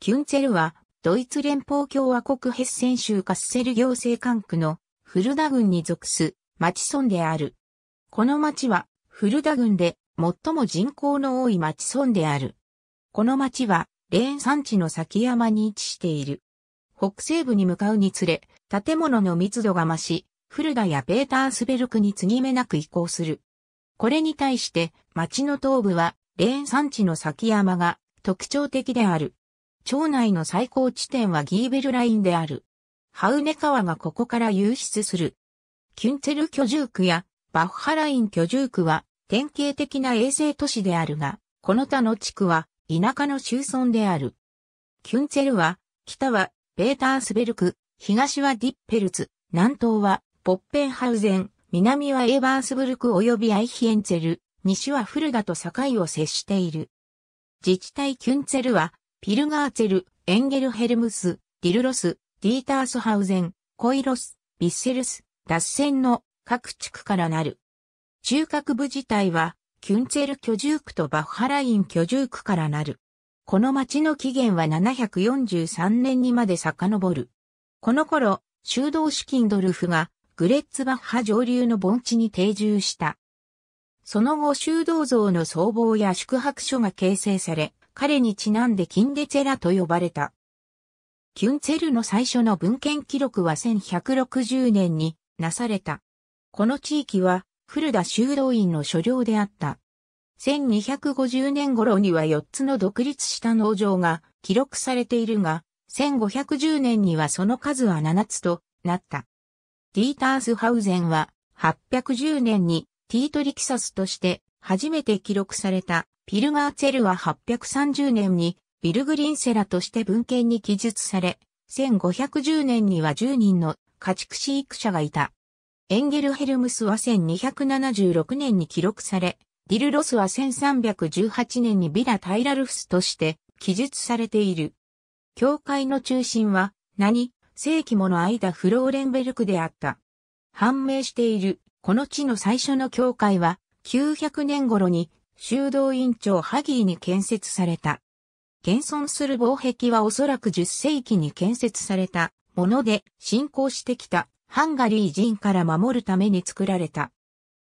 キュンツェルは、ドイツ連邦共和国ヘッセン州カッセル行政管区のフルダ郡に属す町村である。この町は、フルダ郡で最も人口の多い町村である。この町は、レーン山地の先山に位置している。北西部に向かうにつれ、建物の密度が増し、フルダやペータースベルクに継ぎ目なく移行する。これに対して、町の東部は、レーン山地の先山が特徴的である。町内の最高地点はギーベルラインである。ハウネ川がここから流出する。キュンツェル居住区やバッハライン居住区は典型的な衛星都市であるが、この他の地区は田舎の周村である。キュンツェルは、北はベータースベルク、東はディッペルツ、南東はポッペンハウゼン、南はエバースブルク及びアイヒエンツェル、西はフルダと境を接している。自治体キュンツェルはピルガーツェル、エンゲルヘルムス、ディルロス、ディータースハウゼン、コイロス、ビッセルス、脱線の各地区からなる。中核部自体は、キュンツェル居住区とバッハライン居住区からなる。この町の起源は743年にまで遡る。この頃、修道士キンドルフがグレッツバッハ上流の盆地に定住した。その後修道像の僧帽や宿泊所が形成され、彼にちなんでキンデツェラと呼ばれた。キュンツェルの最初の文献記録は1160年になされた。この地域は古田修道院の所領であった。1250年頃には4つの独立した農場が記録されているが、1510年にはその数は7つとなった。ディータースハウゼンは810年にティートリキサスとして初めて記録されたピルガーツェルは830年にビルグリンセラとして文献に記述され、1510年には10人の家畜飼育者がいた。エンゲルヘルムスは1276年に記録され、ディルロスは1318年にビラ・タイラルフスとして記述されている。教会の中心は、何、世紀もの間フローレンベルクであった。判明している、この地の最初の教会は、900年頃に修道院長ハギーに建設された。現存する防壁はおそらく10世紀に建設されたもので進行してきたハンガリー人から守るために作られた。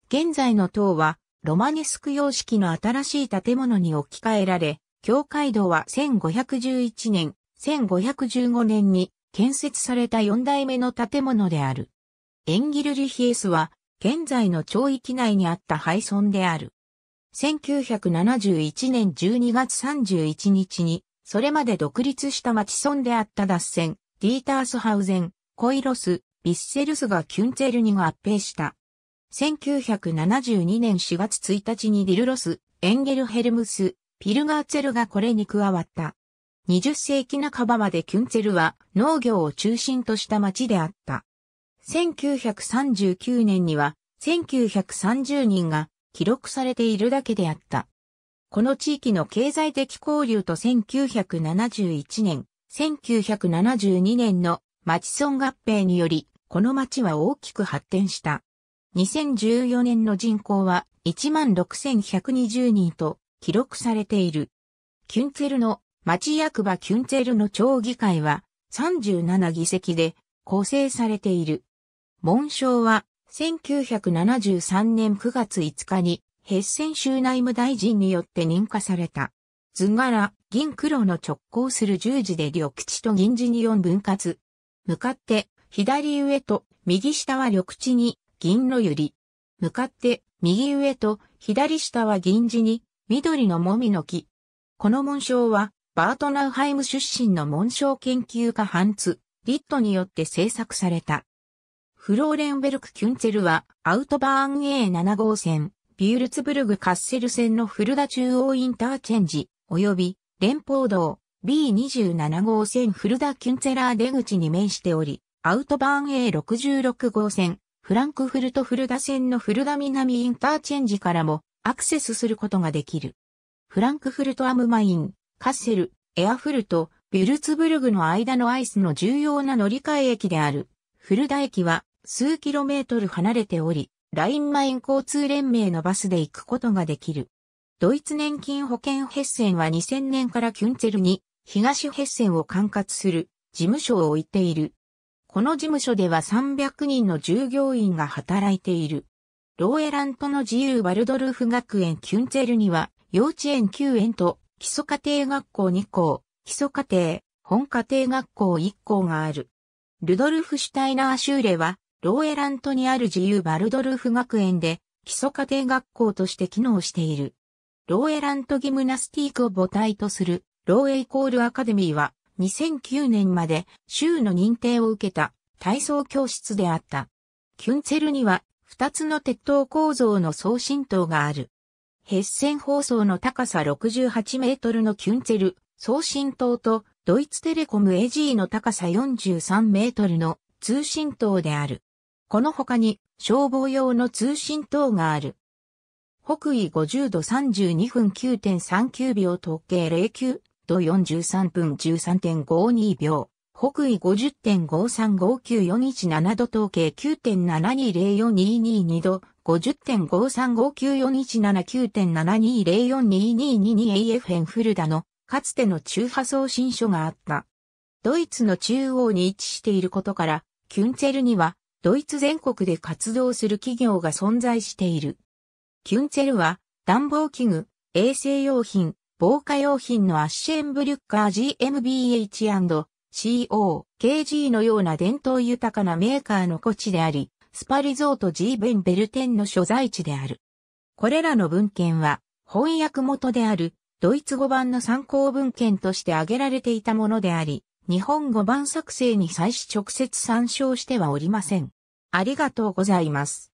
現在の塔はロマネスク様式の新しい建物に置き換えられ、教会堂は1511年、1515年に建設された4代目の建物である。エンギルリヒエスは現在の町域内にあった廃村である。1971年12月31日に、それまで独立した町村であった脱線、ディータースハウゼン、コイロス、ビッセルスがキュンツェルに合併した。1972年4月1日にディルロス、エンゲルヘルムス、ピルガーツェルがこれに加わった。20世紀半ばまでキュンツェルは農業を中心とした町であった。1939年には1930人が記録されているだけであった。この地域の経済的交流と1971年、1972年の町村合併により、この町は大きく発展した。2014年の人口は16,120人と記録されている。キュンツェルの町役場キュンツェルの町議会は37議席で構成されている。紋章は、1973年9月5日に、ヘッセン州内務大臣によって認可された。図柄、銀黒の直行する十字で緑地と銀地に4分割。向かって、左上と右下は緑地に銀の百合。向かって、右上と左下は銀地に緑のもみの木。この紋章は、バートナウハイム出身の紋章研究家ハンツ、リットによって制作された。フローレンベルク・キュンツェルは、アウトバーン A7 号線、ビュールツブルグ・カッセル線のフルダ中央インターチェンジ、及び、連邦道 B27 号線フルダ・キュンツェラー出口に面しており、アウトバーン A66 号線、フランクフルト・フルダ線のフルダ南インターチェンジからも、アクセスすることができる。フランクフルト・アムマイン、カッセル、エアフルト、ビュルツブルグの間のアイスの重要な乗り換え駅である。フルダ駅は数キロメートル離れており、ラインマイン交通連盟のバスで行くことができる。ドイツ年金保険ヘッセンは2000年からキュンツェルに東ヘッセンを管轄する事務所を置いている。この事務所では300人の従業員が働いている。ローエラントの自由ワルドルフ学園キュンツェルには幼稚園9園と基礎家庭学校2校、基礎家庭、本家庭学校1校がある。ルドルフ・シュタイナー・シューレはローエラントにある自由バルドルフ学園で基礎家庭学校として機能している。ローエラントギムナスティークを母体とするローエイコールアカデミーは2009年まで州の認定を受けた体操教室であった。キュンツェルには2つの鉄塔構造の送信塔がある。ヘッセン放送の高さ68メートルのキュンツェル送信塔とドイツテレコム AG の高さ43メートルの通信塔である。この他に消防用の通信塔がある。北緯50度32分9.39秒時計09度43分13.52秒。北緯50.535941度統計9.720422度 50.53594179.72042222AFN フルダのかつての中波送信所があった。ドイツの中央に位置していることから、キュンツェルにはドイツ全国で活動する企業が存在している。キュンツェルは、暖房器具、衛生用品、防火用品のアッシェンブリュッカー GmbH&CO、KG のような伝統豊かなメーカーの庫地であり、スパリゾート G ベンベルテンの所在地である。これらの文献は、翻訳元である、ドイツ語版の参考文献として挙げられていたものであり、日本語版作成に際し直接参照してはおりません。ありがとうございます。